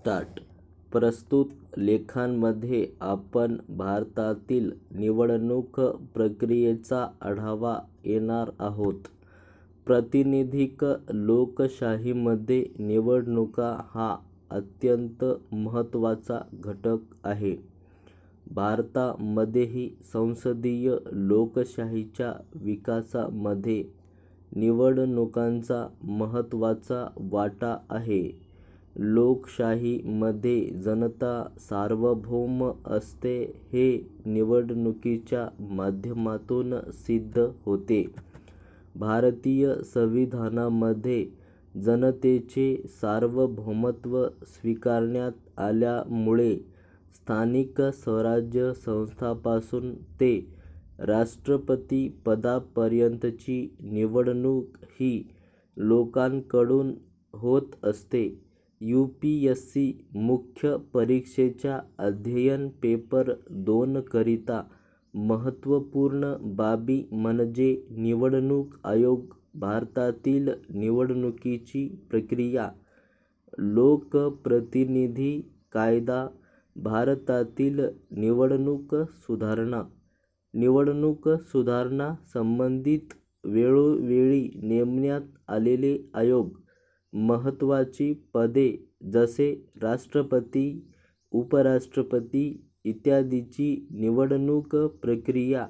Start प्रस्तुत लेखांमध्ये आपण भारतातील निवडणूक प्रक्रियेचा आढावा येणार आहोत. प्रातिनिधिक लोकशाहीमध्ये निवडणुका हा अत्यंत महत्त्वाचा घटक आहे. भारतामध्येही संसदीय लोकशाहीच्या विकासामध्ये निवडणुकांचा महत्त्वाचा वाटा आहे. लोकशाहीमध्ये जनता सार्वभौम असते हे निवडणुकीच्या माध्यमातून सिद्ध होते. भारतीय संविधानामध्ये जनतेचे सार्वभौमत्व स्वीकारण्यात आल्यामुळे स्थानिक स्वराज्य संस्थापासून ते राष्ट्रपती पदापर्यंतची निवडणूक ही लोकांकडून होत असते. यू.पी.एस.सी मुख्य परीक्षेच्या अध्ययन पेपर दोन करिता महत्त्वपूर्ण बाबी म्हणजे निवडणूक आयोग, भारतातील निवडणुकीची प्रक्रिया, लोकप्रतिनिधी कायदा, भारतातील निवडणूक सुधारणा, निवडणूक सुधारणा संबंधित वेळोवेळी नेमण्यात आलेले आयोग, महत्त्वाची पदे जसे राष्ट्रपती उपराष्ट्रपती इत्यादीची निवडणूक प्रक्रिया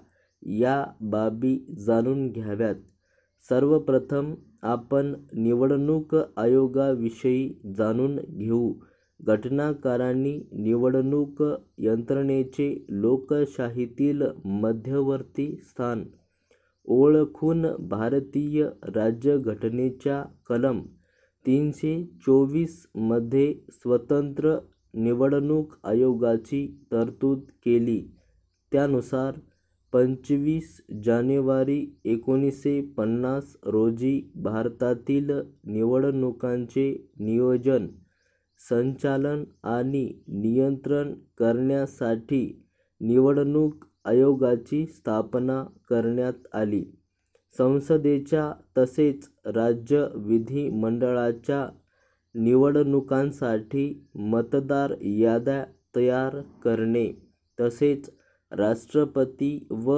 या बाबी जाणून घ्याव्यात सर्वप्रथम आपण निवडणूक आयोगाविषयी जाणून घेऊ घटनाकारांनी निवडणूक यंत्रणेचे लोकशाहीतील मध्यवर्ती स्थान ओळखून भारतीय राज्यघटनेच्या कलम तीनशे चोवीसमध्ये स्वतंत्र निवडणूक आयोगाची तरतूद केली त्यानुसार पंचवीस जानेवारी एकोणीसशे पन्नास रोजी भारतातील निवडणुकांचे नियोजन संचालन आणि नियंत्रण करण्यासाठी निवडणूक आयोगाची स्थापना करण्यात आली संसदेच्या तसेच राज्य विधिमंडळाच्या निवडणुकांसाठी मतदार याद्या तयार करणे तसेच राष्ट्रपती व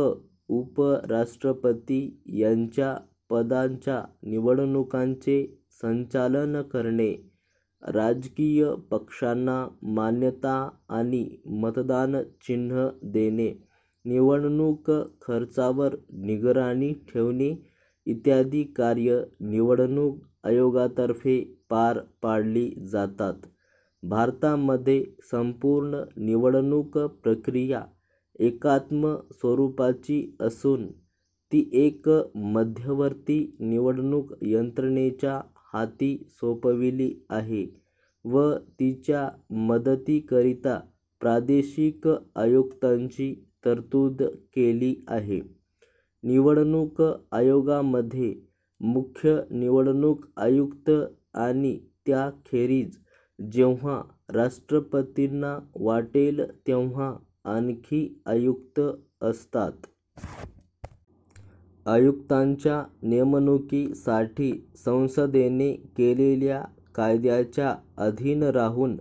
उपराष्ट्रपती यांच्या पदांच्या निवडणुकांचे संचालन करणे राजकीय पक्षांना मान्यता आणि मतदान चिन्ह देणे निवडणूक खर्चावर निगराणी ठेवणे इत्यादी कार्य निवडणूक आयोगातर्फे पार पाडली जातात. भारतामध्ये संपूर्ण निवडणूक प्रक्रिया एकात्म स्वरूपाची असून ती एक मध्यवर्ती निवडणूक यंत्रणेच्या हाती सोपविली आहे व तिच्या मदतीकरिता प्रादेशिक आयुक्तांची तरतूद केली आहे निवडणूक आयोगामध्ये मुख्य निवडणूक आयुक्त आणि त्याखेरीज जेव्हा राष्ट्रपतींना वाटेल तेव्हा आणखी आयुक्त असतात. आयुक्तांच्या नेमणुकीसाठी संसदेने केलेल्या कायद्याच्या अधीन राहून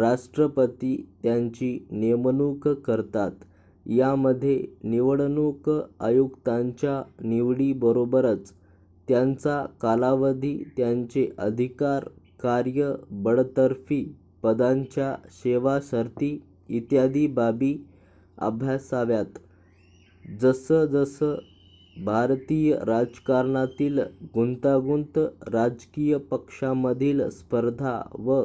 राष्ट्रपती त्यांची नेमणूक करतात. यामध्ये निवडणूक आयुक्तांच्या निवडीबरोबरच त्यांचा कालावधी, त्यांचे अधिकार, कार्य, बडतर्फी, पदांच्या सेवा शर्ती इत्यादी बाबी अभ्यासाव्यात. जसं भारतीय राजकारणातील गुंतागुंत, राजकीय पक्षांमधील स्पर्धा व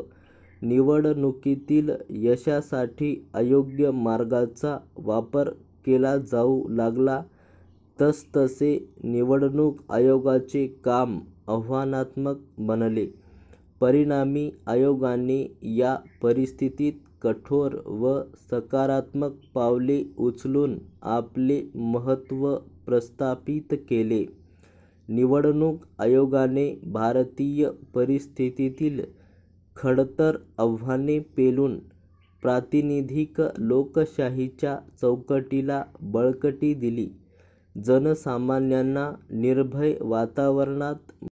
निवडणुकीतील यशासाठी अयोग्य मार्गाचा वापर केला जाऊ लागला तसतसे निवडणूक आयोगाचे काम आव्हानात्मक बनले. परिणामी आयोगाने या परिस्थितीत कठोर व सकारात्मक पावले उचलून आपले महत्त्व प्रस्थापित केले. निवडणूक आयोगाने भारतीय परिस्थितीतील खडतर आव्हाने पेलून प्रातिनिधिक लोकशाहीच्या चौकटीला बळकटी दिली, जनसामान्यांना निर्भय वातावरणात